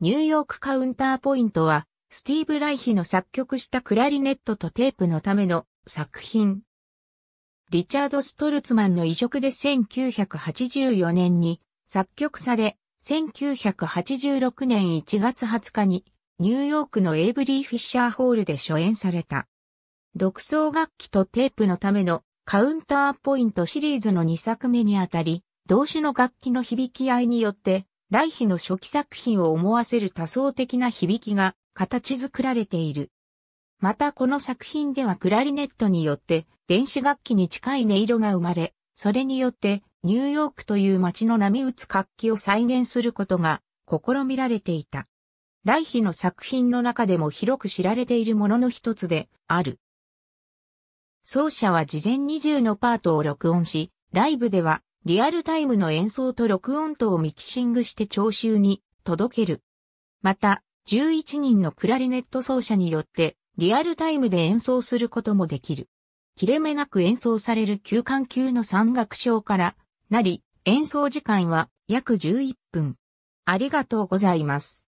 ニューヨークカウンターポイントは、スティーブ・ライヒの作曲したクラリネットとテープのための作品。リチャード・ストルツマンの移植で1984年に作曲され、1986年1月20日にニューヨークのエイブリー・フィッシャーホールで初演された。独奏楽器とテープのためのカウンターポイントシリーズの2作目にあたり、同種の楽器の響き合いによって来妃の初期作品を思わせる多層的な響きが形作られている。またこの作品ではクラリネットによって電子楽器に近い音色が生まれ、それによってニューヨークという街の波打つ活気を再現することが試みられていた。来妃の作品の中でも広く知られているものの一つである。奏者は事前20のパートを録音し、ライブではリアルタイムの演奏と録音とをミキシングして聴衆に届ける。また、11人のクラリネット奏者によってリアルタイムで演奏することもできる。切れ目なく演奏される休館級の山岳章からなり、演奏時間は約11分。ありがとうございます。